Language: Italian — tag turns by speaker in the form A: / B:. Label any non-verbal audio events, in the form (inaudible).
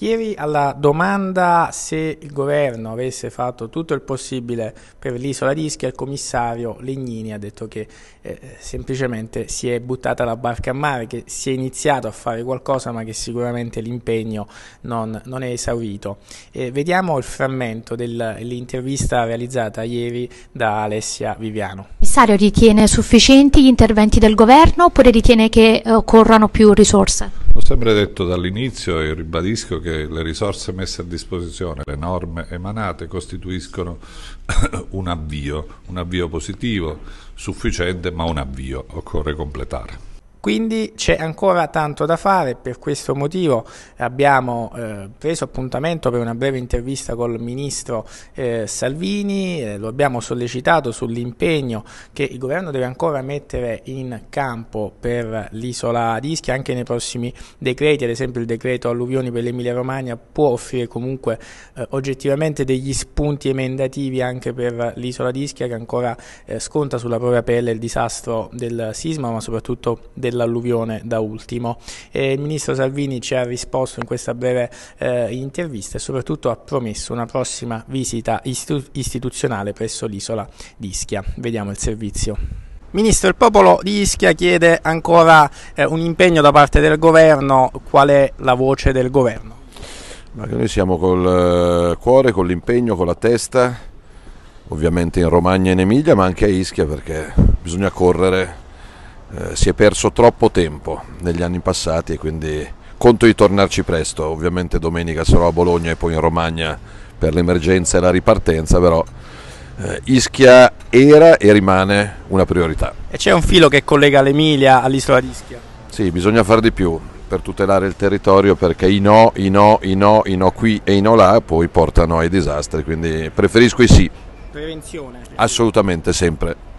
A: Ieri alla domanda se il governo avesse fatto tutto il possibile per l'isola di Ischia, il commissario Legnini ha detto che eh, semplicemente si è buttata la barca a mare, che si è iniziato a fare qualcosa ma che sicuramente l'impegno non, non, è esaurito. Eh, vediamo il frammento dell'intervista realizzata ieri da Alessia Viviano. Il commissario ritiene sufficienti gli interventi del governo oppure ritiene che occorrano più risorse? Ho
B: sempre detto dall'inizio e ribadisco che le risorse messe a disposizione, le norme emanate costituiscono (coughs) un avvio, un avvio positivo, sufficiente ma un avvio, occorre completare.
A: Quindi c'è ancora tanto da fare, per questo motivo abbiamo eh, preso appuntamento per una breve intervista col ministro eh, Salvini, eh, lo abbiamo sollecitato sull'impegno che il governo deve ancora mettere in campo per l'isola di Ischia, anche nei prossimi decreti, ad esempio il decreto alluvioni per l'Emilia Romagna può offrire comunque eh, oggettivamente degli spunti emendativi anche per l'isola di Ischia che ancora eh, sconta sulla propria pelle il disastro del sisma ma soprattutto della dell'alluvione da ultimo. E il ministro Salvini ci ha risposto in questa breve eh, intervista e soprattutto ha promesso una prossima visita istitu- istituzionale presso l'isola di Ischia. Vediamo il servizio. Ministro, il popolo di Ischia chiede ancora eh, un impegno da parte del governo. Qual è la voce del governo?
C: Ma noi siamo col eh, cuore, con l'impegno, con la testa, ovviamente in Romagna e in Emilia, ma anche a Ischia perché bisogna correre eh, si è perso troppo tempo negli anni passati e quindi conto di tornarci presto. Ovviamente domenica sarò a Bologna e poi in Romagna per l'emergenza e la ripartenza, però eh, Ischia era e rimane una priorità. E c'è un filo che
A: collega l'Emilia all'isola di Ischia?
C: Sì, bisogna fare di più per tutelare il territorio perché i no, i no, i no, i no qui e i no là poi portano ai disastri, quindi preferisco i sì. Prevenzione. Assolutamente sempre.